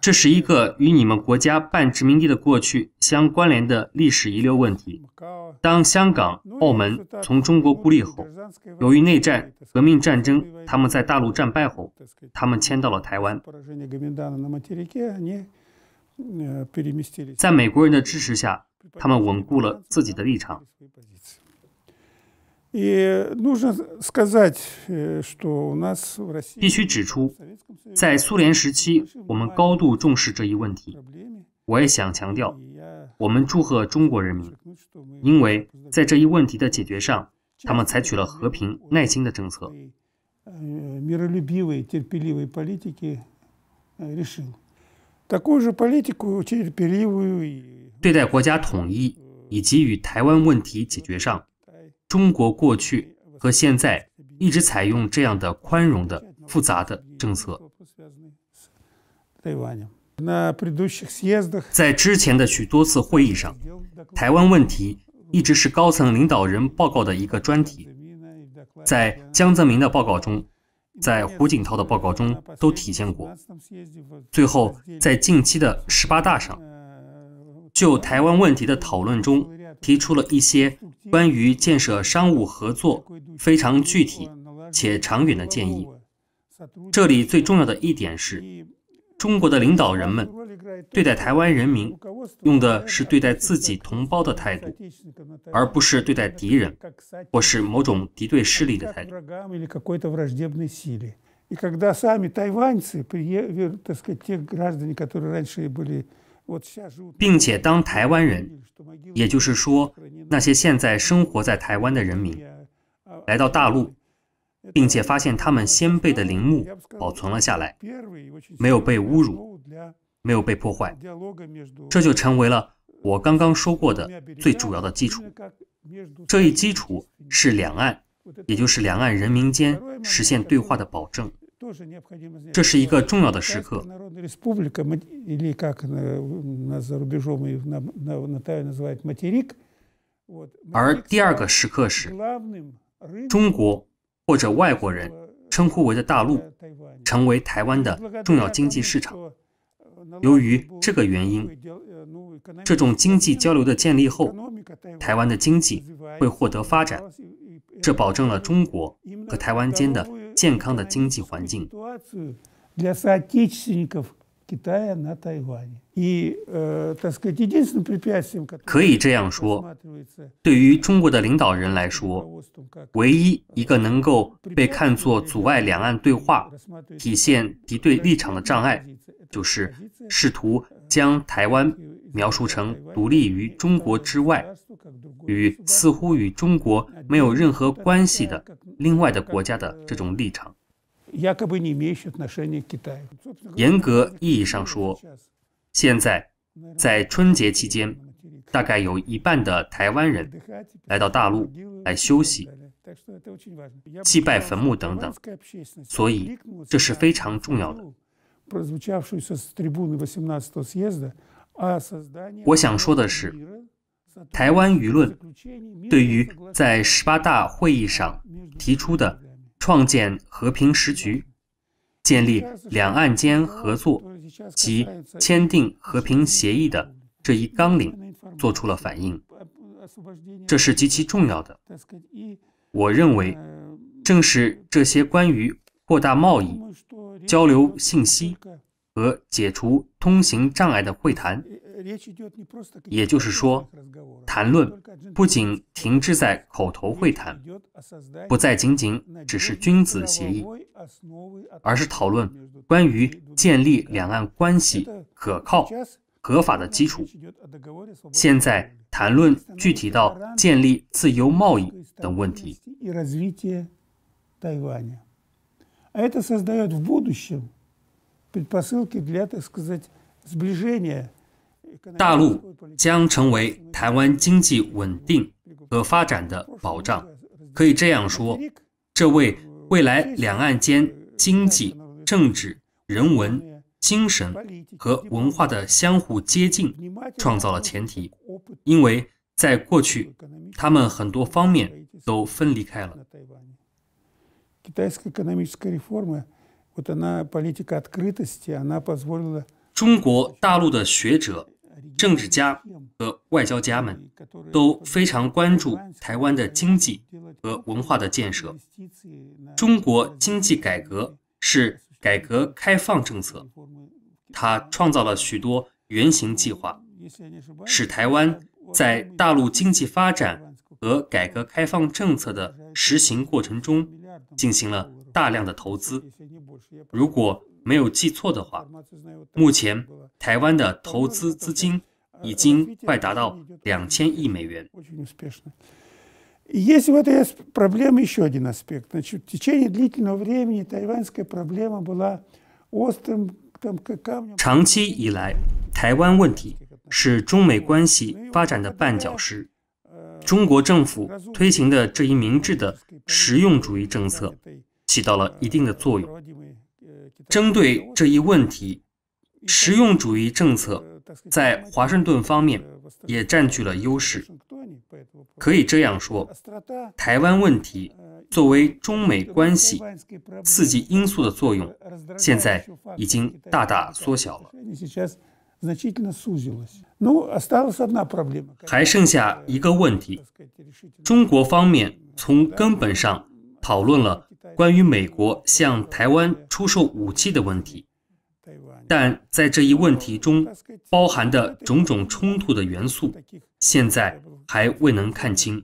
这是一个与你们国家半殖民地的过去相关联的历史遗留问题。当香港、澳门从中国孤立后，由于内战、革命战争，他们在大陆战败后，他们迁到了台湾。在美国人的支持下。他们稳固了自己的立场。必须指出，在苏联时期，我们高度重视这一问题。我也想强调，我们祝贺中国人民，因为在这一问题的解决上，他们采取了和平、耐心的政策。对待国家统一以及与台湾问题解决上，中国过去和现在一直采用这样的宽容的、复杂的政策。在之前的许多次会议上，台湾问题一直是高层领导人报告的一个专题，在江泽民的报告中，在胡锦涛的报告中都体现过。最后，在近期的十八大上。就台湾问题的讨论中，提出了一些关于建设商务合作非常具体且长远的建议。这里最重要的一点是，中国的领导人们对待台湾人民用的是对待自己同胞的态度，而不是对待敌人或是某种敌对势力的态度。并且，当台湾人，也就是说那些现在生活在台湾的人民，来到大陆，并且发现他们先辈的陵墓保存了下来，没有被侮辱，没有被破坏，这就成为了我刚刚说过的最主要的基础。这一基础是两岸，也就是两岸人民间实现对话的保证。这是一个重要的时刻。而第二个时刻是，中国或者外国人称呼为的大陆成为台湾的重要经济市场。由于这个原因，这种经济交流的建立后，台湾的经济会获得发展，这保证了中国和台湾间的。健康的经济环境。可以这样说，对于中国的领导人来说，唯一一个能够被看作阻碍两岸对话、体现敌对立场的障碍，就是试图将台湾描述成独立于中国之外、与似乎与中国没有任何关系的。另外的国家的这种立场。严格意义上说，现在在春节期间，大概有一半的台湾人来到大陆来休息、祭拜坟墓等等，所以这是非常重要的。我想说的是。台湾舆论对于在十八大会议上提出的创建和平时局、建立两岸间合作及签订和平协议的这一纲领，作出了反应。这是极其重要的。我认为，正是这些关于扩大贸易、交流信息和解除通行障碍的会谈。也就是说，谈论不仅停滞在口头会谈，不再仅仅只是君子协议，而是讨论关于建立两岸关系可靠、合法的基础。现在谈论具体到建立自由贸易等问题。大陆将成为台湾经济稳定和发展的保障。可以这样说，这为未来两岸间经济、政治、人文、精神和文化的相互接近创造了前提。因为在过去，他们很多方面都分离开了。中国大陆的学者。政治家和外交家们都非常关注台湾的经济和文化的建设。中国经济改革是改革开放政策，它创造了许多原型计划，使台湾在大陆经济发展和改革开放政策的实行过程中进行了大量的投资。如果没有记错的话，目前台湾的投资资金已经快达到两千亿美元。Есть в этой проблеме еще один аспект. На протяжении длительного времени тайваньская проблема была острым. 长期以来，台湾问题是中美关系发展的绊脚石。中国政府推行的这一明智的实用主义政策，起到了一定的作用。针对这一问题，实用主义政策在华盛顿方面也占据了优势。可以这样说，台湾问题作为中美关系刺激因素的作用，现在已经大大缩小了。还剩下一个问题，中国方面从根本上讨论了。关于美国向台湾出售武器的问题，但在这一问题中包含的种种冲突的元素，现在还未能看清。